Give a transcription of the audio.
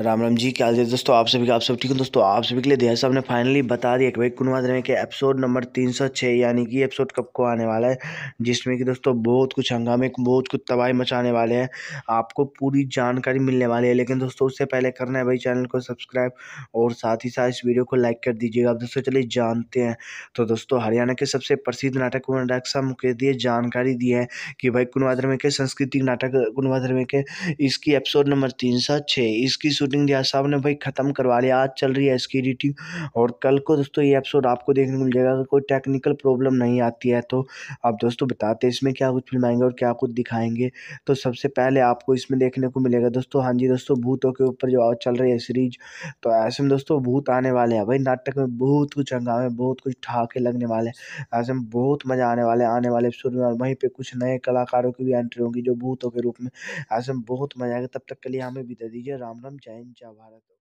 राम राम जी क्या हाल दोस्तों आप सभी आप सब ठीक हो दोस्तों आप सभी के लिए देहा साहब ने फाइनली बता दिया कि भाई कुनवा धर्मे के एपिसोड नंबर तीन सौ छः यानी कि एपिसोड कब को आने वाला है जिसमें कि दोस्तों बहुत कुछ हंगामे बहुत कुछ तबाही मचाने वाले हैं आपको पूरी जानकारी मिलने वाली है लेकिन दोस्तों उससे पहले करना है भाई चैनल को सब्सक्राइब और साथ ही साथ इस वीडियो को लाइक कर दीजिएगा आप दोस्तों चलिए जानते हैं तो दोस्तों हरियाणा के सबसे प्रसिद्ध नाटक कुंवर डाक्सा मुकेश दिए जानकारी दी है कि भाई कुनवा धर्मे के सांस्कृतिक नाटक कुनवा धर्मे के इसकी एपिसोड नंबर तीन सौ छः इसकी शूटिंग दिया साहब ने भाई ख़त्म करवा लिया आज चल रही है इसकी एडिटिंग और कल को दोस्तों ये एपिसोड आपको देखने को मिल जाएगा अगर कोई टेक्निकल प्रॉब्लम नहीं आती है तो आप दोस्तों बताते हैं इसमें क्या कुछ फिल्माएंगे और क्या कुछ दिखाएंगे तो सबसे पहले आपको इसमें देखने को मिलेगा दोस्तों हाँ जी दोस्तों भूतों के ऊपर जो चल रही है सीरीज तो ऐसे में दोस्तों भूत आने वाले हैं भाई नाटक में बहुत कुछ हंगामे बहुत कुछ ठाके लगने वाले हैं ऐसे में बहुत मज़ा आने वाले आने वाले एपिसोड में और वहीं पर कुछ नए कलाकारों की भी एंट्री होगी जो भूतों के रूप में ऐसे में बहुत मज़ा आएगा तब तक के लिए हमें बिता दीजिए राम राम जय बैंक च्या भारतक